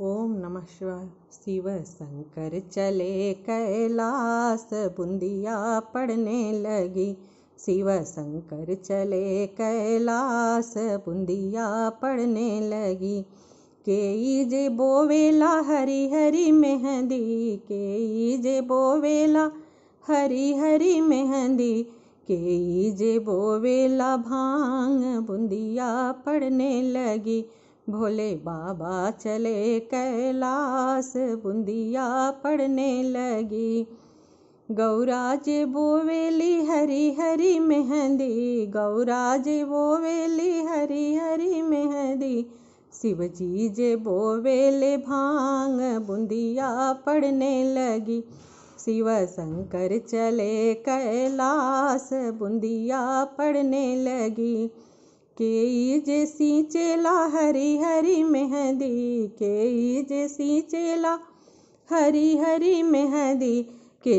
ओम नमः शिवाय शिव शंकर चले कैलाश बुंदिया पढ़ने लगी शिव शंकर चले कैलाश बुंदिया पढ़ने लगी के जे बोवेला हरी हरी मेहंदी के जे बोवेला हरी हरी मेहंदी के जे बोवेला भांग बुंदिया पढ़ने लगी भोले बाबा चले कैलाश बुंदिया पढ़ने लगी गौराज बोवेली हरी हरी मेहंदी गौराज बोवेली हरी हरी मेहंदी शिव जी जे बोवेले भांग बुंदिया पढ़ने लगी शिव शंकर चले कैलाश बुंदिया पढ़ने लगी के जैसी चेला हरी हरी मेहंदी के जैसी चेला हरी हरी मेहंदी के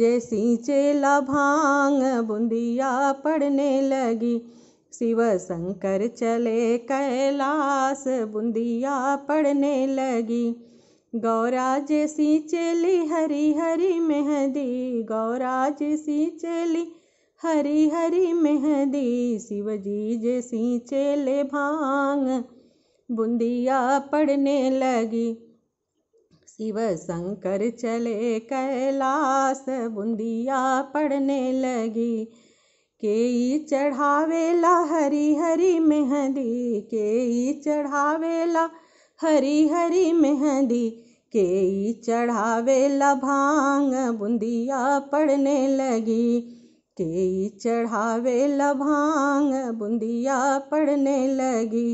जैसी चेला भांग बुंदिया पड़ने लगी शिव शंकर चले कैलाश बुंदिया पड़ने लगी गौरा जैसी चेली हरी हरी मेहंदी गौरा जैसी चेली हरी हरी मेहंदी जी जैसी चेले भांग बुंदिया पड़ने लगी शिव शंकर चले कैलाश बुंदिया पड़ने लगी केई चढ़ावेला हरी हरी मेहंदी केई चढ़ावेला हरी हरी मेहंदी केई चढ़ावेला भांग बुंदिया पड़ने लगी के चढ़ावे लभांग बुंदिया पड़ने लगी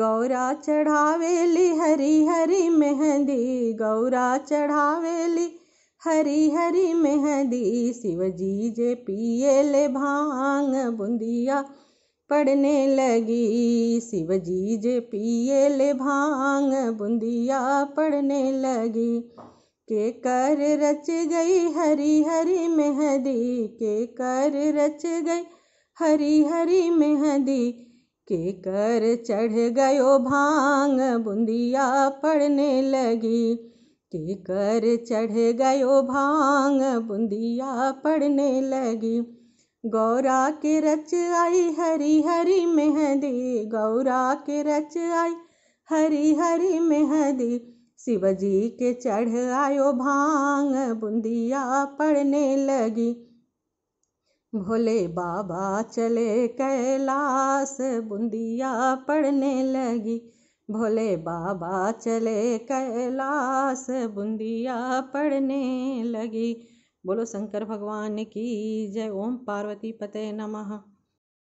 गौरा चढ़ावेली हरी हरी मेहंदी गौरा चढ़ावेली हरी हरी मेहंदी शिवजी जे पिए ले भांग बुंदिया पड़ने लगी शिवजी जे पिए ले भांग बुंदिया पड़ने लगी के कर रच गई हरी हरी मेहंदी के कर रच गई हरी हरी मेहंदी के कर चढ़ गयो भांग बुंदिया पड़ने लगी के कर चढ़ गयो भांग बुंदिया पड़ने लगी गौरा के रच आई हरी हरी मेहंदी गौरा के रच आई हरी हरी मेहंदी शिव जी के चढ़ आयो भांग बुंदिया पड़ने लगी भोले बाबा चले कैलाश बुंदिया पड़ने लगी भोले बाबा चले कैलाश बुंदिया पड़ने लगी बोलो शंकर भगवान की जय ओम पार्वती पते नमः